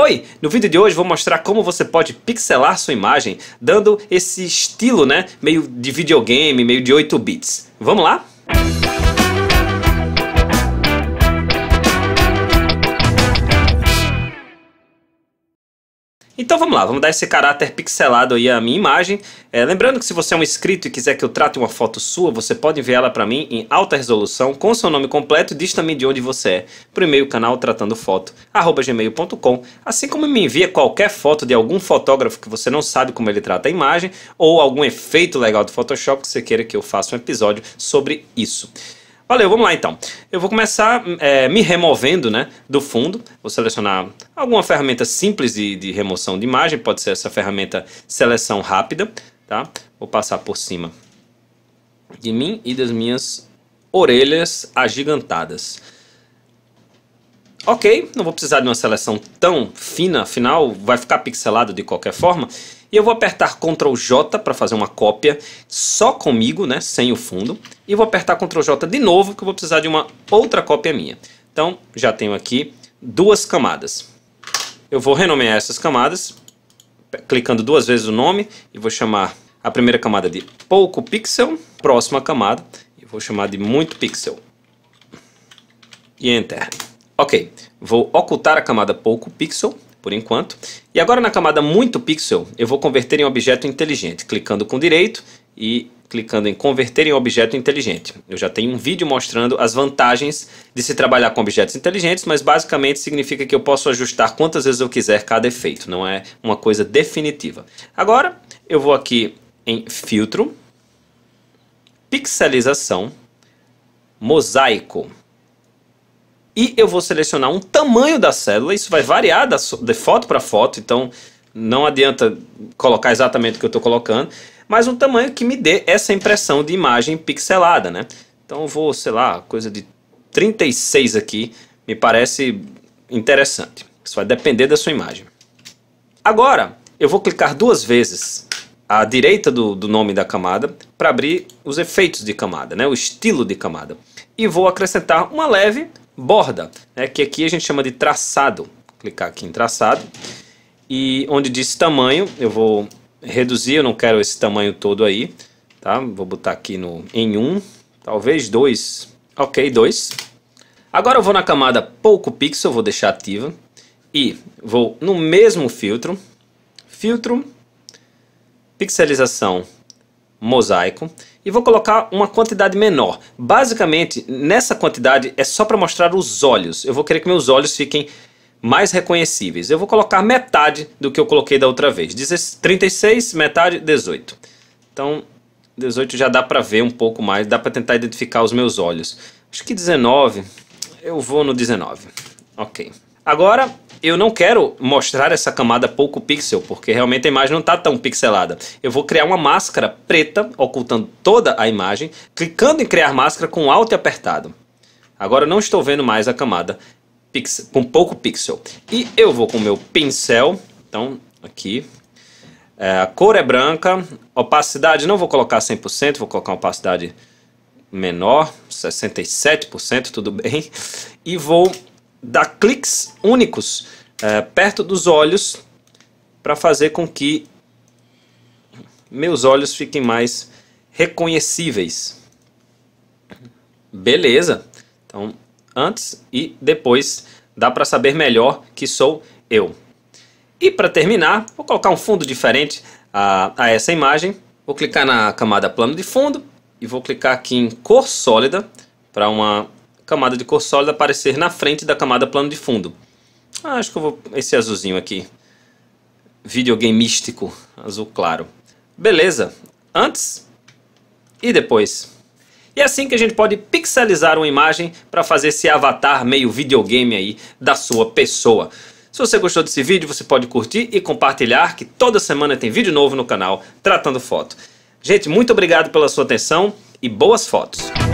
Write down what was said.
Oi! No vídeo de hoje vou mostrar como você pode pixelar sua imagem dando esse estilo, né? Meio de videogame, meio de 8 bits. Vamos lá? Então vamos lá, vamos dar esse caráter pixelado aí à minha imagem. É, lembrando que se você é um inscrito e quiser que eu trate uma foto sua, você pode enviá-la para mim em alta resolução com seu nome completo e diz também de onde você é, por e-mail canal tratandofoto@gmail.com, assim como me envia qualquer foto de algum fotógrafo que você não sabe como ele trata a imagem ou algum efeito legal do Photoshop que você queira que eu faça um episódio sobre isso. Valeu, vamos lá então. Eu vou começar é, me removendo né, do fundo. Vou selecionar alguma ferramenta simples de, de remoção de imagem, pode ser essa ferramenta seleção rápida. Tá? Vou passar por cima de mim e das minhas orelhas agigantadas. Ok, não vou precisar de uma seleção tão fina, afinal vai ficar pixelado de qualquer forma. E eu vou apertar Ctrl J para fazer uma cópia só comigo, né, sem o fundo. E vou apertar Ctrl J de novo, que eu vou precisar de uma outra cópia minha. Então, já tenho aqui duas camadas. Eu vou renomear essas camadas, clicando duas vezes o nome, e vou chamar a primeira camada de pouco pixel, próxima camada, e vou chamar de muito pixel. E Enter. Ok, vou ocultar a camada pouco pixel, por enquanto. E agora na camada muito pixel, eu vou converter em objeto inteligente, clicando com direito e clicando em converter em objeto inteligente. Eu já tenho um vídeo mostrando as vantagens de se trabalhar com objetos inteligentes, mas basicamente significa que eu posso ajustar quantas vezes eu quiser cada efeito, não é uma coisa definitiva. Agora eu vou aqui em filtro, pixelização, mosaico e eu vou selecionar um tamanho da célula. Isso vai variar de foto para foto, então não adianta colocar exatamente o que eu estou colocando, mas um tamanho que me dê essa impressão de imagem pixelada, né? Então eu vou, sei lá, coisa de 36 aqui, me parece interessante. Isso vai depender da sua imagem. Agora, eu vou clicar duas vezes à direita do, do nome da camada para abrir os efeitos de camada, né? o estilo de camada. E vou acrescentar uma leve borda, né, que aqui a gente chama de traçado. Clicar aqui em traçado. E onde diz tamanho, eu vou reduzir, eu não quero esse tamanho todo aí, tá? Vou botar aqui no, em 1, um, talvez 2, ok, 2. Agora eu vou na camada pouco pixel, vou deixar ativa. E vou no mesmo filtro, filtro, pixelização mosaico e vou colocar uma quantidade menor. Basicamente, nessa quantidade é só para mostrar os olhos. Eu vou querer que meus olhos fiquem mais reconhecíveis. Eu vou colocar metade do que eu coloquei da outra vez. 36, metade, 18. Então, 18 já dá para ver um pouco mais, dá para tentar identificar os meus olhos. Acho que 19, eu vou no 19. Ok. Agora, eu não quero mostrar essa camada pouco pixel, porque realmente a imagem não está tão pixelada. Eu vou criar uma máscara preta, ocultando toda a imagem, clicando em criar máscara com Alt apertado. Agora eu não estou vendo mais a camada pixel, com pouco pixel. E eu vou com o meu pincel, então aqui, é, a cor é branca, opacidade não vou colocar 100%, vou colocar uma opacidade menor, 67%, tudo bem. E vou dá cliques únicos é, perto dos olhos para fazer com que meus olhos fiquem mais reconhecíveis. Beleza. Então, antes e depois dá para saber melhor que sou eu. E para terminar, vou colocar um fundo diferente a, a essa imagem. Vou clicar na camada plano de fundo e vou clicar aqui em cor sólida para uma camada de cor sólida aparecer na frente da camada plano de fundo. Ah, acho que eu vou... esse azulzinho aqui. Videogame místico, azul claro. Beleza, antes e depois. E é assim que a gente pode pixelizar uma imagem para fazer esse avatar meio videogame aí da sua pessoa. Se você gostou desse vídeo, você pode curtir e compartilhar, que toda semana tem vídeo novo no canal Tratando Foto. Gente, muito obrigado pela sua atenção e boas fotos!